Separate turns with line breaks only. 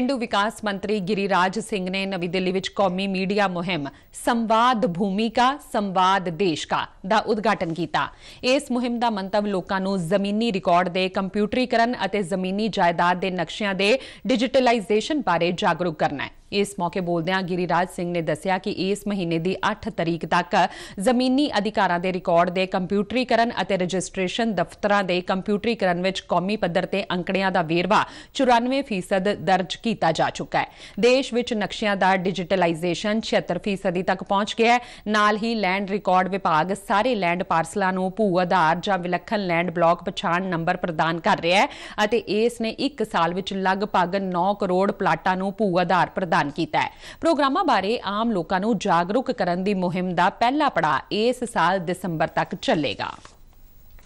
ਪਿੰਡੂ ਵਿਕਾਸ ਮੰਤਰੀ ਗਿਰੀਰਾਜ ਸਿੰਘ ਨੇ ਨਵੀਂ ਦਿੱਲੀ ਵਿੱਚ ਕੌਮੀ ਮੀਡੀਆ ਮੁਹਿੰਮ ਸੰਵਾਦ ਭੂਮਿਕਾ ਸੰਵਾਦ ਦੇਸ਼ ਕਾ ਦਾ ਉਦਘਾਟਨ ਕੀਤਾ ਇਸ ਮੁਹਿੰਮ ਦਾ ਮੰਤਵ ਲੋਕਾਂ ਨੂੰ ਜ਼ਮੀਨੀ ਰਿਕਾਰਡ ਦੇ ਕੰਪਿਊਟਰੀਕਰਨ ਅਤੇ ਜ਼ਮੀਨੀ ਜਾਇਦਾਦ ਦੇ ਨਕਸ਼ਿਆਂ ਦੇ ਡਿਜੀਟਲਾਈਜੇਸ਼ਨ ਬਾਰੇ ਜਾਗਰੂਕ ਕਰਨਾ ਹੈ ਇਸ ਮੌਕੇ ਬੋਲਦਿਆਂ ਗਿਰੀਰਾਜ ਸਿੰਘ ਨੇ ਦੱਸਿਆ ਕਿ ਇਸ ਮਹੀਨੇ ਦੀ 8 ਤਰੀਕ ਤੱਕ ਜ਼ਮੀਨੀ ਅਧਿਕਾਰਾਂ ਦੇ ਰਿਕਾਰਡ ਦੇ ਕੰਪਿਊਟਰੀਕਰਨ ਅਤੇ ਰਜਿਸਟ੍ਰੇਸ਼ਨ ਦਫ਼ਤਰਾਂ ਦੇ ਕੰਪਿਊਟਰੀਕਰਨ ਵਿੱਚ ਕੌਮੀ ਪੱਧਰ ਤੇ ਅੰਕੜਿਆਂ ਦਾ ਵੇਰਵਾ 94% ਦਰਜ ਕੀਤਾ ਜਾ ਚੁੱਕਾ ਹੈ ਦੇਸ਼ ਵਿੱਚ ਨਕਸ਼ਿਆਂ ਦਾ ਡਿਜੀਟਲਾਈਜੇਸ਼ਨ 76% ਤੱਕ ਪਹੁੰਚ ਗਿਆ ਹੈ ਨਾਲ ਹੀ ਲੈਂਡ ਰਿਕਾਰਡ ਵਿਭਾਗ ਸਾਰੇ ਲੈਂਡ ਪਾਰਸਲਾਂ ਨੂੰ ਭੂ ਆਧਾਰ ਜਾਂ ਵਿਲੱਖਣ ਲੈਂਡ ਬਲਾਕ ਪਛਾਣ ਨੰਬਰ ਪ੍ਰਦਾਨ ਕਰ ਰਿਹਾ ਹੈ ਅਤੇ ਇਸ ਨੇ 1 ਸਾਲ ਵਿੱਚ ਲਗਭਗ 9 ਕਰੋੜ ਪਲਾਟਾਂ ਨੂੰ ਭੂ ਆਧਾਰ ਪ੍ਰਦਾਨ ਐਲਾਨ ਕੀਤਾ ਹੈ ਪ੍ਰੋਗਰਾਮਾਂ ਬਾਰੇ ਆਮ ਲੋਕਾਂ ਨੂੰ ਜਾਗਰੂਕ ਕਰਨ ਦੀ ਮੁਹਿੰਮ ਦਾ ਪਹਿਲਾ ਪੜਾਅ ਇਸ ਸਾਲ ਦਸੰਬਰ ਤੱਕ ਚੱਲੇਗਾ